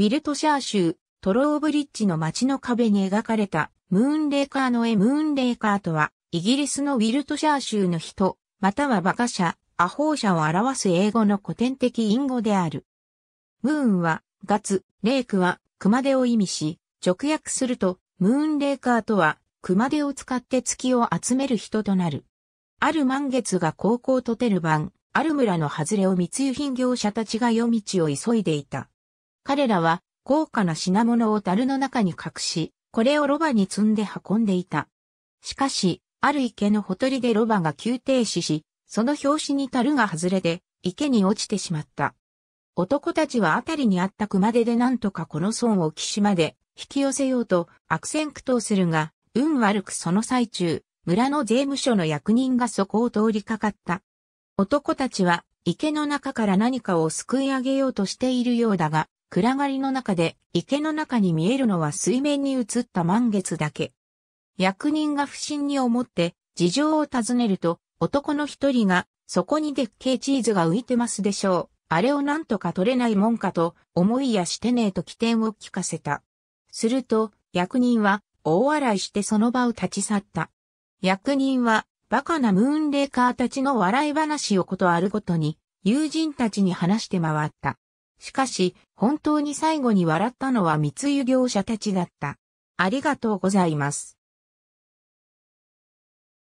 ウィルトシャー州、トローブリッジの街の壁に描かれた、ムーンレーカーの絵ムーンレーカーとは、イギリスのウィルトシャー州の人、または馬鹿者、アホー者を表す英語の古典的隠語である。ムーンは、ガツ、レークは、熊手を意味し、直訳すると、ムーンレーカーとは、熊手を使って月を集める人となる。ある満月が高校とてる晩、ある村の外れを密輸品業者たちが夜道を急いでいた。彼らは高価な品物を樽の中に隠し、これをロバに積んで運んでいた。しかし、ある池のほとりでロバが急停止し、その拍子に樽が外れて、池に落ちてしまった。男たちはあたりにあった熊手でなんとかこの損を岸まで引き寄せようと悪戦苦闘するが、運悪くその最中、村の税務署の役人がそこを通りかかった。男たちは池の中から何かをすくい上げようとしているようだが、暗がりの中で池の中に見えるのは水面に映った満月だけ。役人が不審に思って事情を尋ねると男の一人がそこにでっけえチーズが浮いてますでしょう。あれをなんとか取れないもんかと思いやしてねえと起点を聞かせた。すると役人は大笑いしてその場を立ち去った。役人はバカなムーンレーカーたちの笑い話をことあるごとに友人たちに話して回った。しかし、本当に最後に笑ったのは密輸業者たちだった。ありがとうございます。